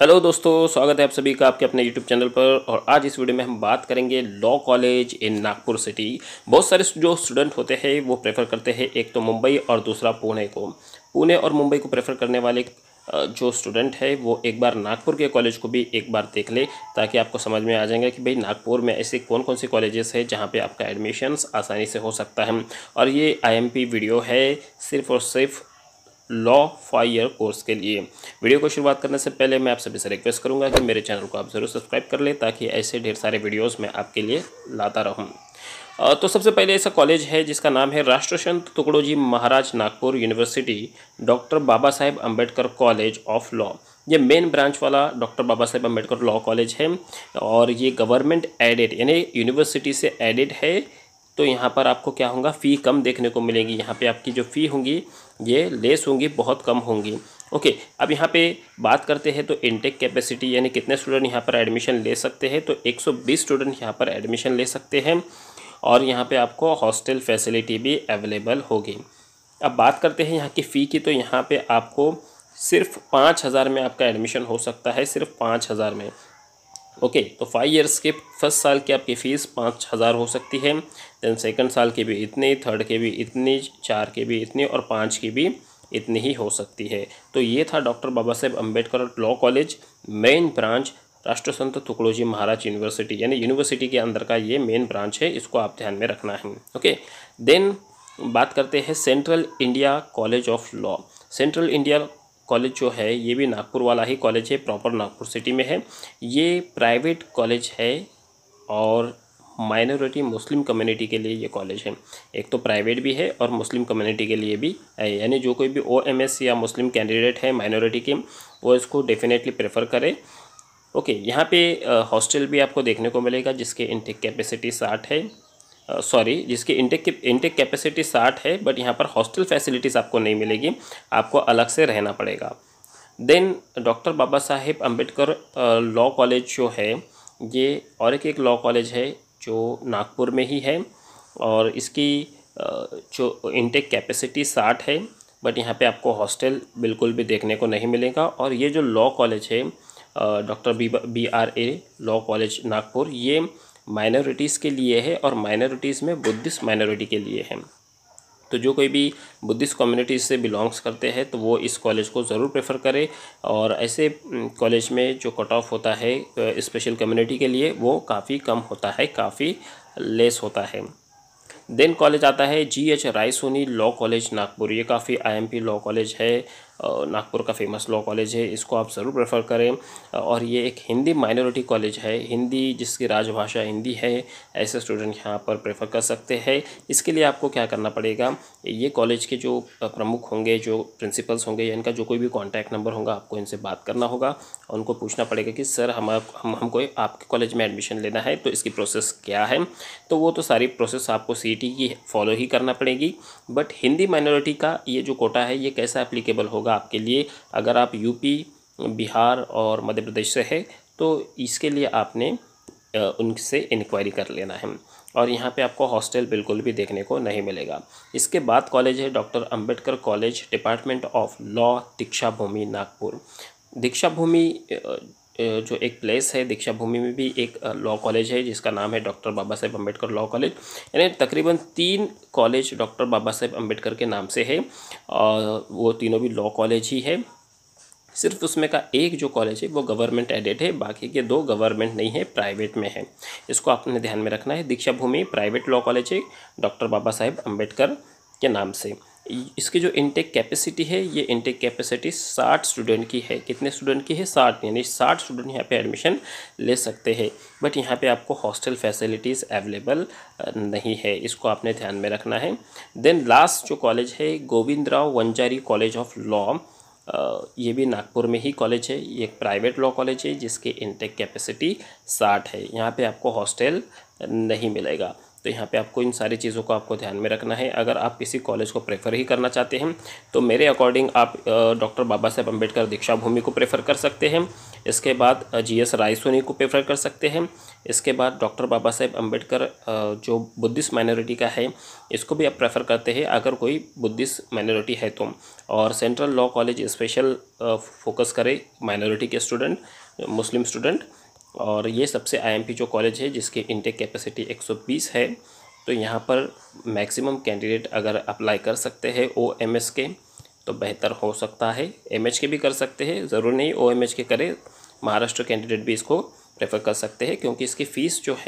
hello दोस्तों स्वागत है आप सभी का आपके अपने यूट्यूब चैनल पर और आज इस वीडियो में हम बात करेंगे law college in Nagpur city बहुत सारे जो स्टूडेंट होते हैं वो प्रेफर करते हैं एक तो मुंबई और दूसरा पुणे को पुणे और मुंबई को प्रेफर करने वाले जो स्टूडेंट है वो एक बार नागपुर के कॉलेज को भी एक बार देख ले ताकि आपको समझ में आ जाएगा कि भाई नागपुर में ऐसे कौन कौन से कॉलेजेस है जहाँ पे आपका एडमिशन्स आसानी से हो सकता है और ये आईएमपी वीडियो है सिर्फ और सिर्फ लॉ फाइव ईयर कोर्स के लिए वीडियो को शुरुआत करने से पहले मैं आप सभी से रिक्वेस्ट करूंगा कि मेरे चैनल को आप ज़रूर सब्सक्राइब कर लें ताकि ऐसे ढेर सारे वीडियोस मैं आपके लिए लाता रहूं तो सबसे पहले ऐसा कॉलेज है जिसका नाम है Rashtrasant Tukdoji Maharaj Nagpur university doctor Baba Saheb Ambedkar college of law ये मेन ब्रांच वाला doctor Baba Saheb Ambedkar law college है और ये गवर्नमेंट एडेड यानी यूनिवर्सिटी से एडेड है तो यहाँ पर आपको क्या होगा फ़ी कम देखने को मिलेगी यहाँ पे आपकी जो फ़ी होंगी ये लेस होंगी बहुत कम होंगी ओके अब यहाँ पे बात करते हैं तो इनटेक कैपेसिटी यानी कितने स्टूडेंट यहाँ पर एडमिशन ले सकते हैं तो 120 स्टूडेंट यहाँ पर एडमिशन ले सकते हैं और यहाँ पे आपको हॉस्टल फैसिलिटी भी अवेलेबल होगी अब बात करते हैं यहाँ की फ़ी की तो यहाँ पर आपको सिर्फ पाँच हज़ार में आपका एडमिशन हो सकता है सिर्फ पाँच हज़ार में ओके तो फाइव इयर्स के फर्स्ट साल की आपकी फ़ीस पाँच हज़ार हो सकती है देन सेकंड साल के भी इतनी थर्ड के भी इतनी चार के भी इतनी और पाँच की भी इतनी ही हो सकती है तो ये था doctor Baba Saheb Ambedkar law college main branch Rashtra Sant Tukdoji Maharaj university यानी यूनिवर्सिटी के अंदर का ये मेन ब्रांच है इसको आप ध्यान में रखना है ओके देन बात करते हैं central India college of law central India college जो है ये भी नागपुर वाला ही कॉलेज है प्रॉपर नागपुर सिटी में है ये प्राइवेट कॉलेज है और माइनॉरिटी मुस्लिम कम्युनिटी के लिए ये कॉलेज है एक तो प्राइवेट भी है और मुस्लिम कम्युनिटी के लिए भी है यानी जो कोई भी ओ या मुस्लिम कैंडिडेट है माइनॉरिटी के वो इसको डेफिनेटली प्रेफर करे ओके यहाँ पे हॉस्टल भी आपको देखने को मिलेगा जिसके इनटेक कैपेसिटी साठ है सॉरी जिसकी इंटेक इंटेक कैपेसिटी साठ है बट यहाँ पर हॉस्टल फैसिलिटीज़ आपको नहीं मिलेगी आपको अलग से रहना पड़ेगा then doctor Baba Saheb Ambedkar law college जो है ये और एक एक लॉ कॉलेज है जो नागपुर में ही है और इसकी जो इनटेक कैपेसिटी साठ है बट यहाँ पे आपको हॉस्टल बिल्कुल भी देखने को नहीं मिलेगा और ये जो लॉ कॉलेज है doctor B B R A law college Nagpur ये माइनॉरिटीज़ के लिए है और माइनॉरिटीज़ में बुद्धिस्ट माइनॉरिटी के लिए है तो जो कोई भी बुद्धिस्ट कम्युनिटी से बिलोंग्स करते हैं तो वो इस कॉलेज को ज़रूर प्रेफर करे और ऐसे कॉलेज में जो कट ऑफ होता है स्पेशल कम्युनिटी के लिए वो काफ़ी कम होता है काफ़ी लेस होता है देन कॉलेज आता है G H Rai Soni law college Nagpur ये काफ़ी आईएमपी लॉ कॉलेज है नागपुर का फेमस लॉ कॉलेज है इसको आप ज़रूर प्रेफर करें और ये एक हिंदी माइनॉरिटी कॉलेज है हिंदी जिसकी राजभाषा हिंदी है ऐसे स्टूडेंट यहाँ पर प्रेफर कर सकते हैं इसके लिए आपको क्या करना पड़ेगा ये कॉलेज के जो प्रमुख होंगे जो प्रिंसिपल्स होंगे या इनका जो कोई भी कॉन्टैक्ट नंबर होगा आपको इनसे बात करना होगा उनको पूछना पड़ेगा कि सर हम हम हमको आपके कॉलेज में एडमिशन लेना है तो इसकी प्रोसेस क्या है तो वो तो सारी प्रोसेस आपको सी e की फॉलो ही करना पड़ेगी बट हिंदी माइनॉरिटी का ये जो कोटा है ये कैसा एप्लीकेबल होगा होगा आपके लिए अगर आप यूपी बिहार और मध्य प्रदेश से है तो इसके लिए आपने उनसे इंक्वायरी कर लेना है और यहाँ पे आपको हॉस्टल बिल्कुल भी देखने को नहीं मिलेगा इसके बाद कॉलेज है doctor Ambedkar college department of law Deeksha Bhoomi Nagpur Deeksha Bhoomi जो एक प्लेस है दीक्षा भूमि में भी एक लॉ कॉलेज है जिसका नाम है doctor Baba Saheb Ambedkar law college यानी तकरीबन तीन कॉलेज डॉक्टर बाबा साहेब अम्बेडकर के नाम से है और वो तीनों भी लॉ कॉलेज ही है सिर्फ उसमें का एक जो कॉलेज है वो गवर्नमेंट एडेड है बाकी के दो गवर्नमेंट नहीं है प्राइवेट में है इसको आपने ध्यान में रखना है Deeksha Bhoomi private law college है डॉक्टर बाबा साहेब अम्बेडकर के नाम से इसकी जो इनटेक कैपेसिटी है ये इनटेक कैपेसिटी साठ स्टूडेंट की है कितने स्टूडेंट की है साठ यानी साठ स्टूडेंट यहाँ पे एडमिशन ले सकते हैं बट यहाँ पे आपको हॉस्टल फैसिलिटीज़ अवेलेबल नहीं है इसको आपने ध्यान में रखना है देन लास्ट जो कॉलेज है Govind Rao Wanjari college of law ये भी नागपुर में ही कॉलेज है ये एक प्राइवेट लॉ कॉलेज है जिसकी इनटेक कैपेसिटी साठ है यहाँ पे आपको हॉस्टल नहीं मिलेगा तो यहाँ पे आपको इन सारी चीज़ों को आपको ध्यान में रखना है अगर आप किसी कॉलेज को प्रेफर ही करना चाहते हैं तो मेरे अकॉर्डिंग आप डॉक्टर बाबा साहेब अम्बेडकर दीक्षा भूमि को प्रेफर कर सकते हैं इसके बाद जी एस राय सोनी को प्रेफर कर सकते हैं इसके बाद डॉक्टर बाबा साहेब अम्बेडकर जो बुद्धिस्ट माइनॉरिटी का है इसको भी आप प्रेफर करते हैं अगर कोई बुद्धिस्ट माइनॉरिटी है तो और central law college special focus करे माइनॉरिटी के स्टूडेंट मुस्लिम स्टूडेंट और ये सबसे आईएमपी जो कॉलेज है जिसकी इनटेक कैपेसिटी 120 है तो यहाँ पर मैक्सिमम कैंडिडेट अगर अप्लाई कर सकते हैं ओ एम एस के तो बेहतर हो सकता है एम एच के भी कर सकते हैं ज़रूर नहीं ओ एम एच के करें महाराष्ट्र कैंडिडेट भी इसको प्रेफर कर सकते हैं क्योंकि इसकी फ़ीस जो है